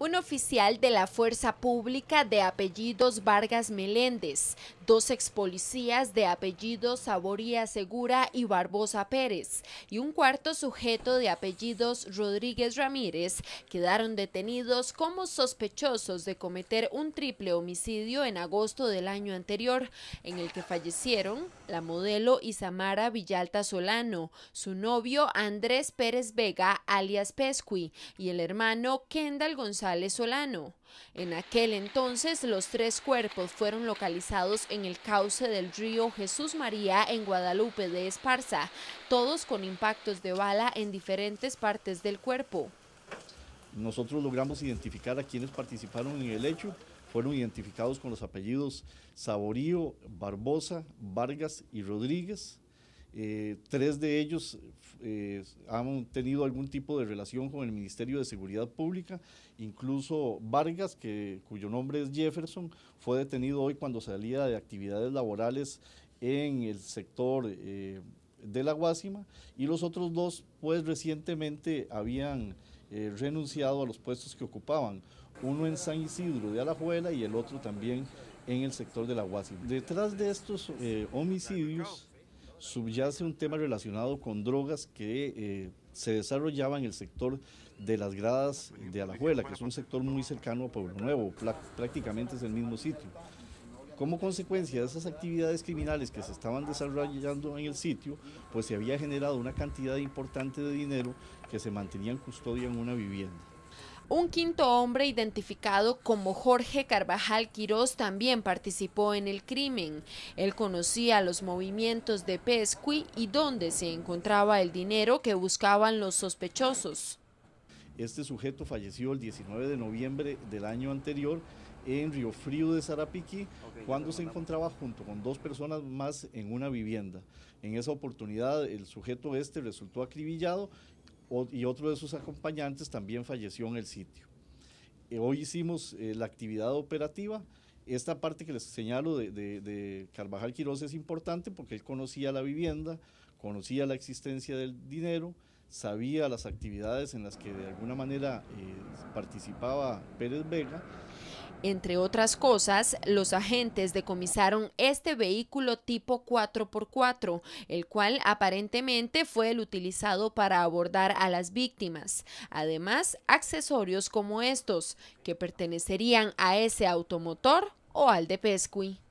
un oficial de la Fuerza Pública de apellidos Vargas Meléndez dos policías de apellidos Saboría Segura y Barbosa Pérez y un cuarto sujeto de apellidos Rodríguez Ramírez quedaron detenidos como sospechosos de cometer un triple homicidio en agosto del año anterior, en el que fallecieron la modelo Isamara Villalta Solano, su novio Andrés Pérez Vega alias Pesqui y el hermano Kendall González Solano. En aquel entonces los tres cuerpos fueron localizados en en el cauce del río Jesús María en Guadalupe de Esparza, todos con impactos de bala en diferentes partes del cuerpo. Nosotros logramos identificar a quienes participaron en el hecho. Fueron identificados con los apellidos Saborío, Barbosa, Vargas y Rodríguez. Eh, tres de ellos eh, han tenido algún tipo de relación con el Ministerio de Seguridad Pública, incluso Vargas, cuyo nombre es Jefferson, fue detenido hoy cuando salía de actividades laborales en el sector eh, de la Guásima, y los otros dos, pues recientemente habían renunciado a los puestos que ocupaban, uno en San Isidro de Alajuela y el otro también en el sector de la Guásima. Detrás de estos homicidios, subyace un tema relacionado con drogas que eh, se desarrollaba en el sector de las gradas de Alajuela, que es un sector muy cercano a Pueblo Nuevo, prácticamente es el mismo sitio. Como consecuencia de esas actividades criminales que se estaban desarrollando en el sitio, pues se había generado una cantidad importante de dinero que se mantenía en custodia en una vivienda. Un quinto hombre identificado como Jorge Carvajal Quirós también participó en el crimen. Él conocía los movimientos de Pesqui y dónde se encontraba el dinero que buscaban los sospechosos. Este sujeto falleció el 19 de noviembre del año anterior en Río Frío de Sarapiquí, cuando se encontraba junto con dos personas más en una vivienda. En esa oportunidad el sujeto este resultó acribillado y otro de sus acompañantes también falleció en el sitio. Eh, hoy hicimos eh, la actividad operativa. Esta parte que les señalo de, de, de Carvajal Quiroz es importante porque él conocía la vivienda, conocía la existencia del dinero, sabía las actividades en las que de alguna manera eh, participaba Pérez Vega entre otras cosas, los agentes decomisaron este vehículo tipo 4x4, el cual aparentemente fue el utilizado para abordar a las víctimas. Además, accesorios como estos, que pertenecerían a ese automotor o al de Pescuy.